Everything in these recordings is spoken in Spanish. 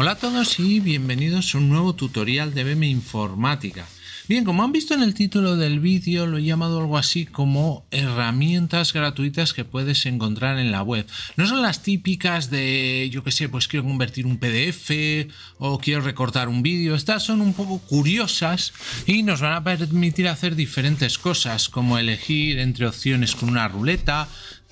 Hola a todos y bienvenidos a un nuevo tutorial de BM Informática. Bien, como han visto en el título del vídeo, lo he llamado algo así como herramientas gratuitas que puedes encontrar en la web. No son las típicas de, yo qué sé, pues quiero convertir un PDF o quiero recortar un vídeo. Estas son un poco curiosas y nos van a permitir hacer diferentes cosas, como elegir entre opciones con una ruleta,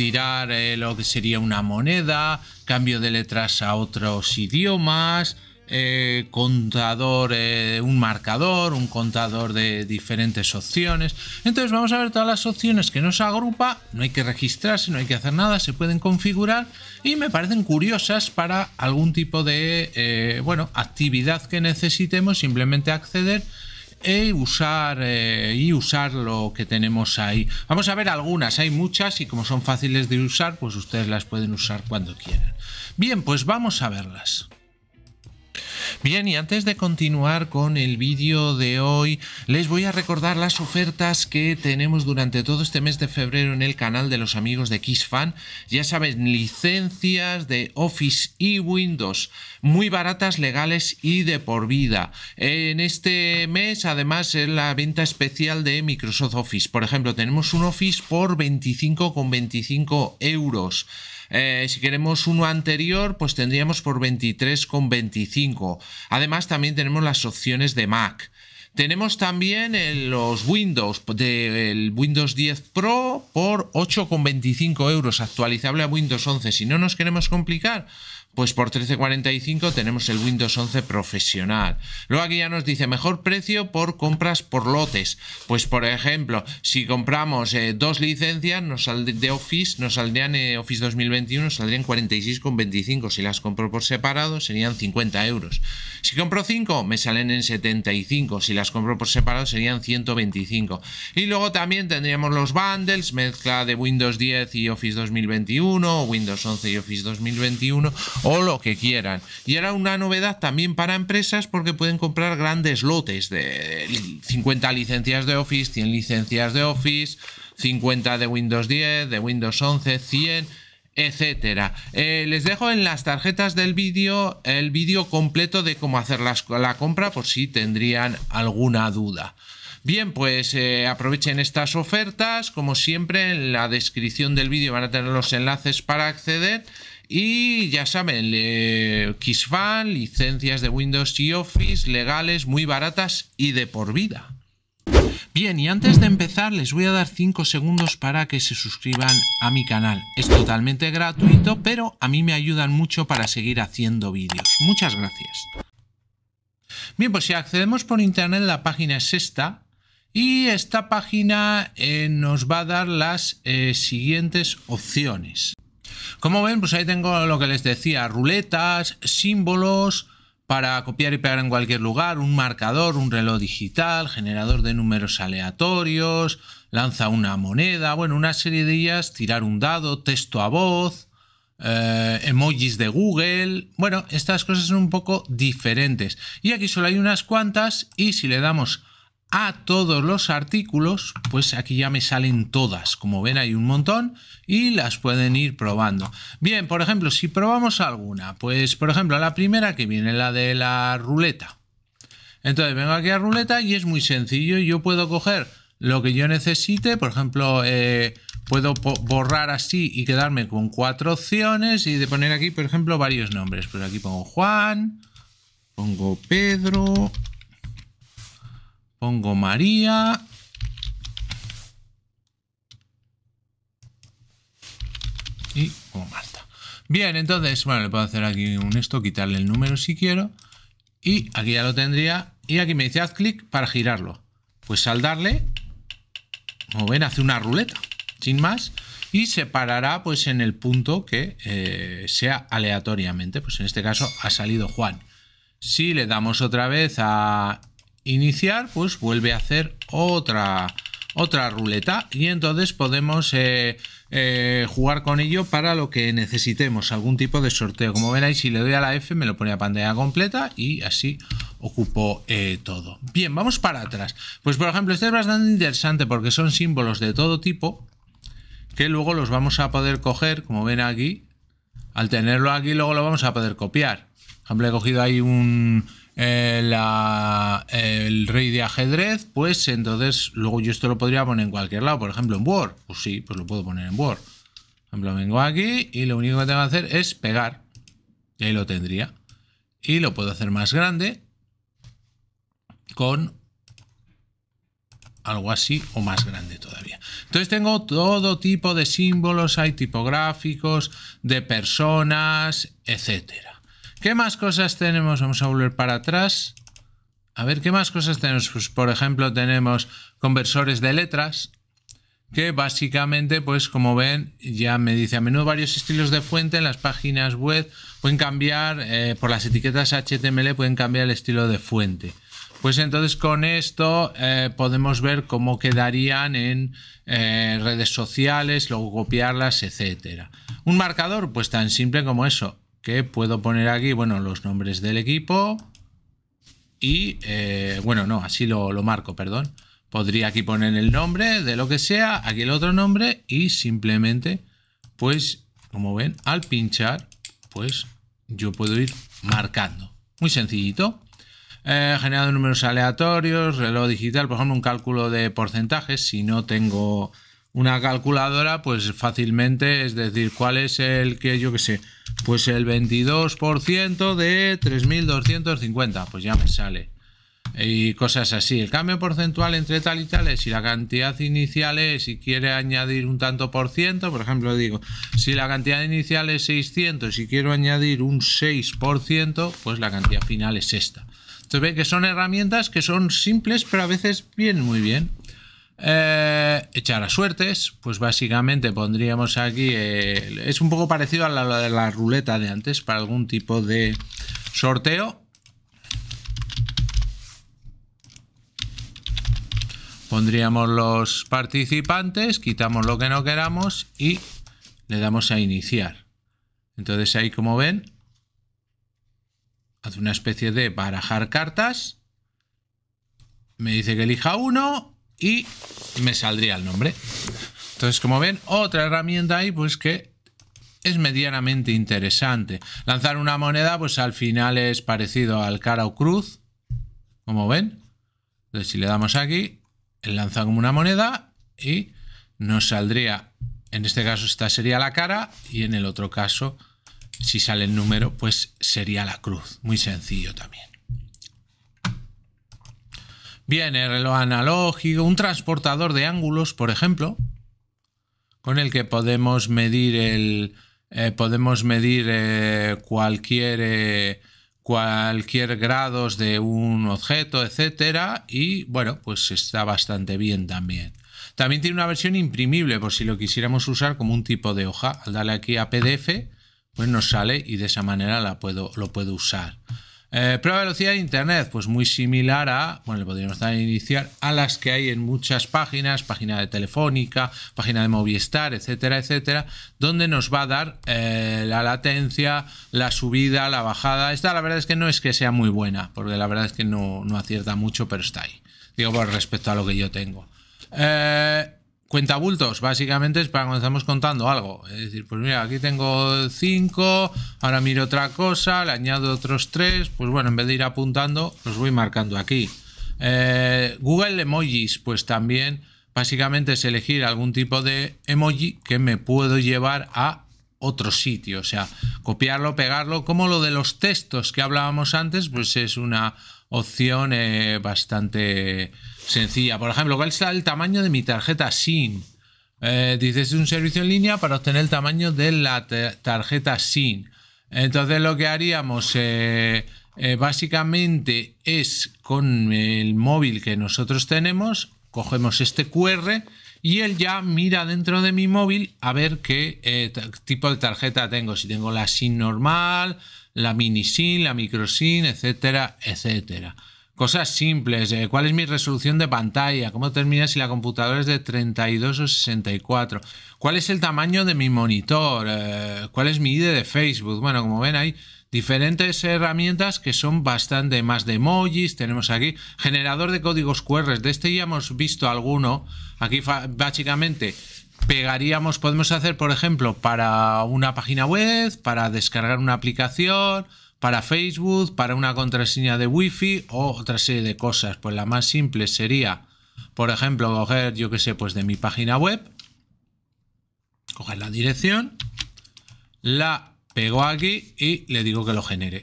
tirar eh, lo que sería una moneda, cambio de letras a otros idiomas, eh, contador, eh, un marcador, un contador de diferentes opciones. Entonces vamos a ver todas las opciones que nos agrupa, no hay que registrarse, no hay que hacer nada, se pueden configurar y me parecen curiosas para algún tipo de bueno, actividad que necesitemos, simplemente acceder e usar, eh, y usar lo que tenemos ahí. Vamos a ver algunas, hay muchas y como son fáciles de usar, pues ustedes las pueden usar cuando quieran. Bien, pues vamos a verlas. Bien, y antes de continuar con el vídeo de hoy, les voy a recordar las ofertas que tenemos durante todo este mes de febrero en el canal de los amigos de KissFan. Ya saben, licencias de Office y Windows, muy baratas, legales y de por vida. En este mes, además, es la venta especial de Microsoft Office. Por ejemplo, tenemos un Office por 25,25 25 euros. Eh, si queremos uno anterior, pues tendríamos por 23,25. Además, también tenemos las opciones de Mac. Tenemos también los Windows, del Windows 10 Pro por 8,25 euros, actualizable a Windows 11. Si no nos queremos complicar, pues por 13.45 tenemos el Windows 11 profesional. Luego aquí ya nos dice mejor precio por compras por lotes. Pues por ejemplo, si compramos eh, dos licencias nos de Office, nos saldrían eh, Office 2021, saldrían 46,25. Si las compro por separado serían 50 euros. Si compro 5 me salen en 75. Si las compro por separado serían 125. Y luego también tendríamos los bundles, mezcla de Windows 10 y Office 2021, Windows 11 y Office 2021 o lo que quieran. Y era una novedad también para empresas porque pueden comprar grandes lotes de 50 licencias de Office, 100 licencias de Office, 50 de Windows 10, de Windows 11, 100 etcétera. Eh, les dejo en las tarjetas del vídeo el vídeo completo de cómo hacer la compra por si tendrían alguna duda. Bien, pues eh, aprovechen estas ofertas. Como siempre, en la descripción del vídeo van a tener los enlaces para acceder. Y ya saben, le, licencias de Windows y Office legales muy baratas y de por vida. Bien, y antes de empezar les voy a dar 5 segundos para que se suscriban a mi canal. Es totalmente gratuito, pero a mí me ayudan mucho para seguir haciendo vídeos. Muchas gracias. Bien, pues si accedemos por internet la página es esta. Y esta página eh, nos va a dar las eh, siguientes opciones. Como ven, pues ahí tengo lo que les decía, ruletas, símbolos para copiar y pegar en cualquier lugar, un marcador, un reloj digital, generador de números aleatorios, lanza una moneda, bueno, una serie de ellas, tirar un dado, texto a voz, eh, emojis de Google. Bueno, estas cosas son un poco diferentes. Y aquí solo hay unas cuantas y si le damos a todos los artículos, pues aquí ya me salen todas. Como ven hay un montón y las pueden ir probando. Bien, por ejemplo, si probamos alguna, pues por ejemplo la primera que viene, la de la ruleta. Entonces vengo aquí a ruleta y es muy sencillo. Yo puedo coger lo que yo necesite, por ejemplo, eh, puedo borrar así y quedarme con cuatro opciones y de poner aquí, por ejemplo, varios nombres. Pues aquí pongo Juan, pongo Pedro, Pongo María. Y pongo Marta. Bien, entonces, bueno, le puedo hacer aquí un esto, quitarle el número si quiero. Y aquí ya lo tendría. Y aquí me dice haz clic para girarlo. Pues al darle, como ven, hace una ruleta, sin más. Y se parará pues en el punto que eh, sea aleatoriamente. Pues en este caso ha salido Juan. Si le damos otra vez a iniciar, pues vuelve a hacer otra, otra ruleta y entonces podemos eh, eh, jugar con ello para lo que necesitemos, algún tipo de sorteo. Como veréis, si le doy a la F me lo pone a pantalla completa y así ocupo eh, todo. Bien, vamos para atrás. Pues por ejemplo, este es bastante interesante porque son símbolos de todo tipo que luego los vamos a poder coger, como ven aquí. Al tenerlo aquí, luego lo vamos a poder copiar. Por ejemplo, he cogido ahí un, eh, el rey de ajedrez, pues entonces luego yo esto lo podría poner en cualquier lado, por ejemplo en Word. Pues sí, pues lo puedo poner en Word. Por ejemplo, vengo aquí y lo único que tengo que hacer es pegar. Y ahí lo tendría. Y lo puedo hacer más grande con algo así o más grande todavía. Entonces tengo todo tipo de símbolos, hay tipográficos, de personas, etcétera. ¿Qué más cosas tenemos? Vamos a volver para atrás. A ver, ¿qué más cosas tenemos? Pues, por ejemplo, tenemos conversores de letras, que básicamente, pues como ven, ya me dice a menudo varios estilos de fuente en las páginas web pueden cambiar, eh, por las etiquetas HTML pueden cambiar el estilo de fuente. Pues entonces con esto eh, podemos ver cómo quedarían en eh, redes sociales, luego copiarlas, etc. Un marcador, pues tan simple como eso que puedo poner aquí, bueno, los nombres del equipo y, eh, bueno, no, así lo, marco, perdón. Podría aquí poner el nombre de lo que sea, aquí el otro nombre y simplemente, pues, como ven, al pinchar, pues yo puedo ir marcando. Muy sencillito. Eh, generado números aleatorios, reloj digital, por ejemplo, un cálculo de porcentajes, si no tengo una calculadora, pues fácilmente es decir, cuál es el que yo que sé, pues el 22% de 3250, pues ya me sale. Y cosas así. El cambio porcentual entre tal y tal es si la cantidad inicial es, si quiere añadir un tanto por ciento, por ejemplo, digo, si la cantidad inicial es 600 y si quiero añadir un 6%, pues la cantidad final es esta. Entonces ve que son herramientas que son simples, pero a veces bien muy bien. Eh, echar a suertes, pues básicamente pondríamos aquí, eh, es un poco parecido a la de la, la ruleta de antes, para algún tipo de sorteo. Pondríamos los participantes, quitamos lo que no queramos y le damos a iniciar. Entonces ahí como ven, hace una especie de barajar cartas. Me dice que elija uno y me saldría el nombre. Entonces, como ven, otra herramienta ahí, pues que es medianamente interesante. Lanzar una moneda, pues al final es parecido al cara o cruz, como ven. Entonces, si le damos aquí, el lanza como una moneda y nos saldría, en este caso esta sería la cara y en el otro caso, si sale el número, pues sería la cruz. Muy sencillo también viene el reloj analógico, un transportador de ángulos, por ejemplo, con el que podemos medir el. Eh, podemos medir eh, cualquier. Eh, cualquier grados de un objeto, etcétera, y bueno, pues está bastante bien también. También tiene una versión imprimible por si lo quisiéramos usar como un tipo de hoja. Al darle aquí a PDF, pues nos sale y de esa manera la puedo, lo puedo usar. Eh, prueba de velocidad de internet, pues muy similar a, bueno, le podríamos dar iniciar, a las que hay en muchas páginas, página de Telefónica, página de Movistar, etcétera, etcétera, donde nos va a dar eh, la latencia, la subida, la bajada. Esta la verdad es que no es que sea muy buena, porque la verdad es que no, no acierta mucho, pero está ahí. Digo, por respecto a lo que yo tengo. Eh, cuentabultos, básicamente es para cuando estamos contando algo. Es decir, pues mira, aquí tengo 5, ahora miro otra cosa, le añado otros tres, pues bueno, en vez de ir apuntando, los voy marcando aquí. Eh, Google Emojis, pues también básicamente es elegir algún tipo de emoji que me puedo llevar a otro sitio, o sea, copiarlo, pegarlo, como lo de los textos que hablábamos antes, pues es una opción eh, bastante sencilla. Por ejemplo, ¿cuál es el tamaño de mi tarjeta SIM? Eh, dices es un servicio en línea para obtener el tamaño de la tarjeta SIM. Entonces lo que haríamos eh, eh, básicamente es con el móvil que nosotros tenemos, cogemos este QR y él ya mira dentro de mi móvil a ver qué tipo de tarjeta tengo. Si tengo la SIM normal, la mini SIM, la micro SIM, etcétera, etcétera. Cosas simples, eh, cuál es mi resolución de pantalla, cómo termina si la computadora es de 32 o 64, cuál es el tamaño de mi monitor, eh, cuál es mi ID de Facebook. Bueno, como ven hay diferentes herramientas que son bastante más de emojis. Tenemos aquí generador de códigos QR. De este ya hemos visto alguno. Aquí básicamente pegaríamos, podemos hacer, por ejemplo, para una página web, para descargar una aplicación, para Facebook, para una contraseña de Wi-Fi o otra serie de cosas. Pues la más simple sería, por ejemplo, coger, yo que sé, pues de mi página web, coger la dirección, la pego aquí y le digo que lo genere.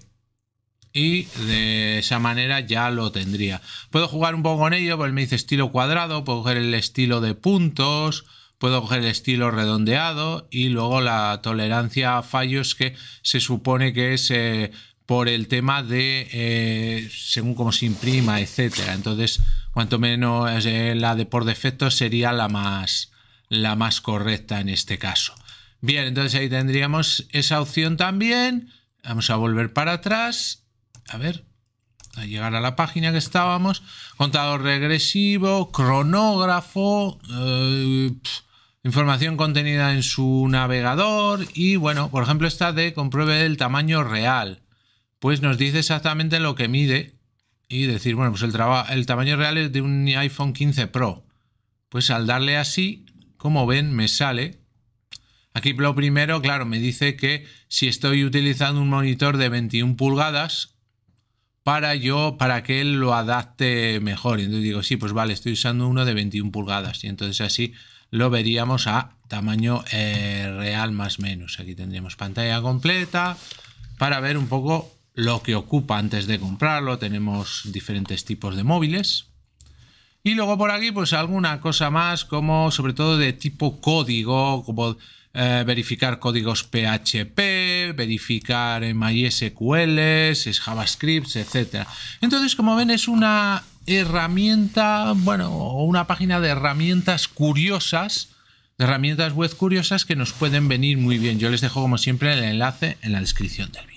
Y de esa manera ya lo tendría. Puedo jugar un poco con ello, pues me dice estilo cuadrado, puedo coger el estilo de puntos, puedo coger el estilo redondeado y luego la tolerancia a fallos que se supone que es eh, por el tema de eh, según cómo se imprima, etcétera. Entonces, cuanto menos eh, la de por defecto sería la más, la más correcta en este caso. Bien, entonces ahí tendríamos esa opción también. Vamos a volver para atrás. A ver, a llegar a la página que estábamos. Contador regresivo, cronógrafo. Información contenida en su navegador y bueno, por ejemplo esta de compruebe el tamaño real. Pues nos dice exactamente lo que mide y decir, bueno, pues el, el tamaño real es de un iPhone 15 Pro. Pues al darle así, como ven, me sale. Aquí lo primero, claro, me dice que si estoy utilizando un monitor de 21 pulgadas, para yo, para que él lo adapte mejor. Y entonces digo, sí, pues vale, estoy usando uno de 21 pulgadas. Y entonces así lo veríamos a tamaño eh, real más menos. Aquí tendríamos pantalla completa para ver un poco lo que ocupa antes de comprarlo. Tenemos diferentes tipos de móviles. Y luego por aquí, pues alguna cosa más, como sobre todo de tipo código, como eh, verificar códigos PHP, verificar MySQL, JavaScript, etc. Entonces, como ven, es una herramienta, bueno, o una página de herramientas curiosas, de herramientas web curiosas que nos pueden venir muy bien. Yo les dejo como siempre el enlace en la descripción del vídeo.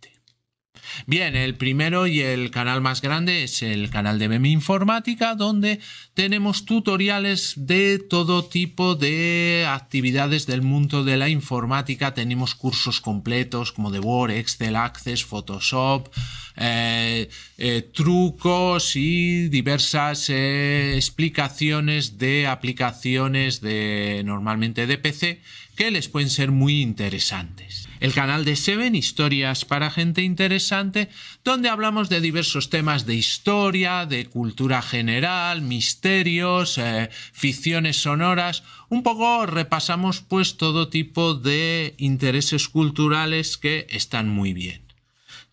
Bien, el primero y el canal más grande es el canal de Meme Informática, donde tenemos tutoriales de todo tipo de actividades del mundo de la informática. Tenemos cursos completos como de Word, Excel, Access, Photoshop, eh, eh, trucos y diversas eh, explicaciones de aplicaciones de normalmente de PC que les pueden ser muy interesantes. El canal de Seven, Historias para Gente Interesante, donde hablamos de diversos temas de historia, de cultura general, misterios, eh, ficciones sonoras. Un poco repasamos pues todo tipo de intereses culturales que están muy bien.